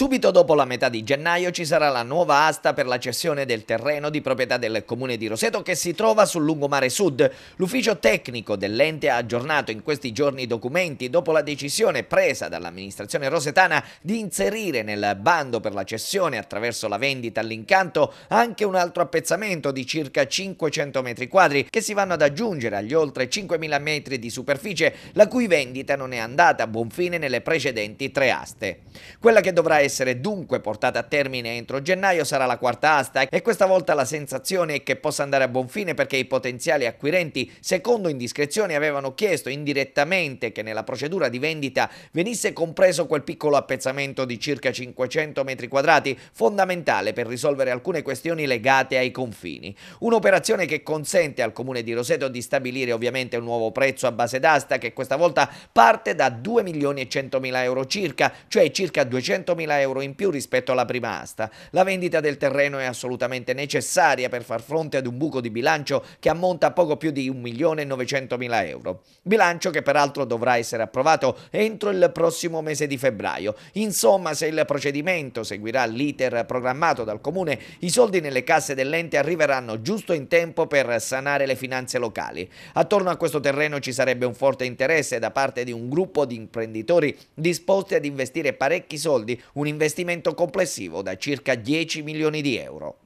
Subito dopo la metà di gennaio ci sarà la nuova asta per la cessione del terreno di proprietà del comune di Roseto che si trova sul lungomare sud. L'ufficio tecnico dell'ente ha aggiornato in questi giorni i documenti dopo la decisione presa dall'amministrazione rosetana di inserire nel bando per la cessione attraverso la vendita all'incanto anche un altro appezzamento di circa 500 metri quadri che si vanno ad aggiungere agli oltre 5.000 metri di superficie la cui vendita non è andata a buon fine nelle precedenti tre aste. Quella che dovrà essere essere dunque portata a termine entro gennaio sarà la quarta asta e questa volta la sensazione è che possa andare a buon fine perché i potenziali acquirenti, secondo indiscrezioni, avevano chiesto indirettamente che nella procedura di vendita venisse compreso quel piccolo appezzamento di circa 500 metri quadrati, fondamentale per risolvere alcune questioni legate ai confini. Un'operazione che consente al comune di Roseto di stabilire ovviamente un nuovo prezzo a base d'asta che questa volta parte da 2 milioni e 100 mila euro circa, cioè circa 200 mila euro in più rispetto alla prima asta. La vendita del terreno è assolutamente necessaria per far fronte ad un buco di bilancio che ammonta a poco più di 1.900.000 euro. Bilancio che peraltro dovrà essere approvato entro il prossimo mese di febbraio. Insomma, se il procedimento seguirà l'iter programmato dal comune, i soldi nelle casse dell'ente arriveranno giusto in tempo per sanare le finanze locali. Attorno a questo terreno ci sarebbe un forte interesse da parte di un gruppo di imprenditori disposti ad investire parecchi soldi, un investimento complessivo da circa 10 milioni di euro.